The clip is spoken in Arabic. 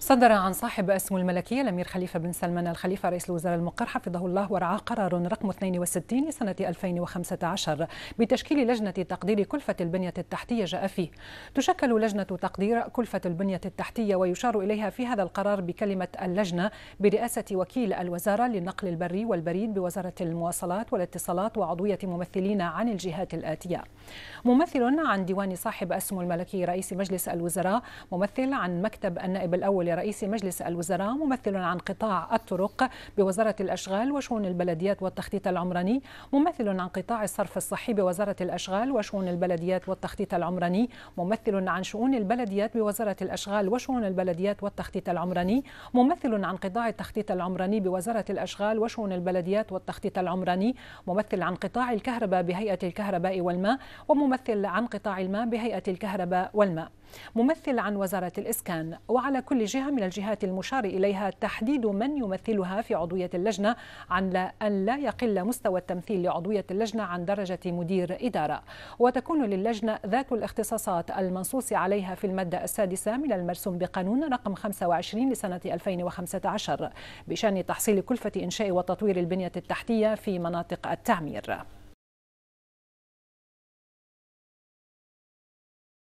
صدر عن صاحب اسم الملكية الأمير خليفة بن سلمان الخليفة رئيس الوزراء المقر حفظه الله ورعاه قرار رقم 62 لسنة 2015 بتشكيل لجنة تقدير كلفة البنية التحتية جاء فيه تشكل لجنة تقدير كلفة البنية التحتية ويشار إليها في هذا القرار بكلمة اللجنة برئاسة وكيل الوزارة للنقل البري والبريد بوزارة المواصلات والاتصالات وعضوية ممثلين عن الجهات الآتية ممثل عن ديوان صاحب اسم الملكي رئيس مجلس الوزراء ممثل عن مكتب النائب الأول لرئيس مجلس الوزراء ممثل عن قطاع الطرق بوزارة الأشغال وشؤون البلديات والتخطيط العمراني ممثل عن قطاع الصرف الصحي بوزارة الأشغال وشؤون البلديات والتخطيط العمراني ممثل عن شؤون البلديات بوزارة الأشغال وشؤون البلديات والتخطيط العمراني ممثل عن قطاع التخطيط العمراني بوزارة الأشغال وشؤون البلديات والتخطيط العمراني ممثل عن قطاع الكهرباء بهيئة الكهرباء والماء وممثل عن قطاع الماء بهيئة الكهرباء والماء ممثل عن وزارة الإسكان وعلى كل جهة من الجهات المشار إليها تحديد من يمثلها في عضوية اللجنة عن لا أن لا يقل مستوى التمثيل لعضوية اللجنة عن درجة مدير إدارة وتكون للجنة ذات الاختصاصات المنصوص عليها في المادة السادسة من المرسوم بقانون رقم 25 لسنة 2015 بشأن تحصيل كلفة إنشاء وتطوير البنية التحتية في مناطق التعمير